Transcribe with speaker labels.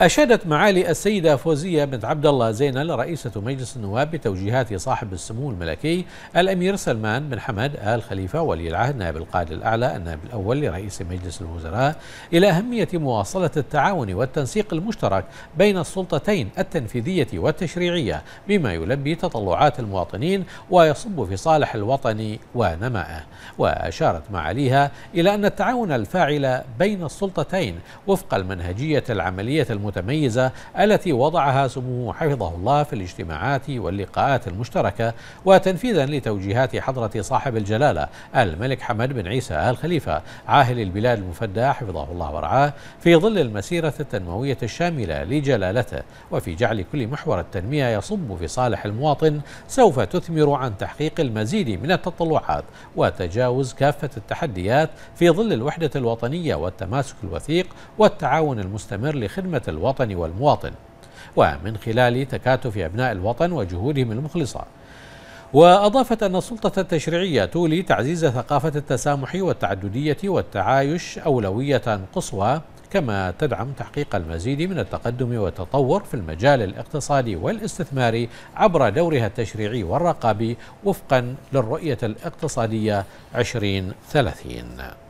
Speaker 1: أشادت معالي السيدة فوزية بنت عبد الله زينل رئيسة مجلس النواب بتوجيهات صاحب السمو الملكي الأمير سلمان بن حمد آل خليفة ولي العهد نائب القائد الأعلى النائب الأول لرئيس مجلس الوزراء إلى أهمية مواصلة التعاون والتنسيق المشترك بين السلطتين التنفيذية والتشريعية بما يلبي تطلعات المواطنين ويصب في صالح الوطن ونمائه وأشارت معاليها إلى أن التعاون الفاعل بين السلطتين وفق المنهجية العملية المشتركة المتميزة التي وضعها سموه حفظه الله في الاجتماعات واللقاءات المشتركة وتنفيذا لتوجيهات حضرة صاحب الجلالة الملك حمد بن عيسى آل خليفة عاهل البلاد المفدى حفظه الله ورعاه في ظل المسيرة التنموية الشاملة لجلالته وفي جعل كل محور التنمية يصب في صالح المواطن سوف تثمر عن تحقيق المزيد من التطلعات وتجاوز كافة التحديات في ظل الوحدة الوطنية والتماسك الوثيق والتعاون المستمر لخدمة الوطن والمواطن ومن خلال تكاتف أبناء الوطن وجهودهم المخلصة وأضافت أن السلطة التشريعية تولي تعزيز ثقافة التسامح والتعددية والتعايش أولوية قصوى كما تدعم تحقيق المزيد من التقدم والتطور في المجال الاقتصادي والاستثماري عبر دورها التشريعي والرقابي وفقا للرؤية الاقتصادية 2030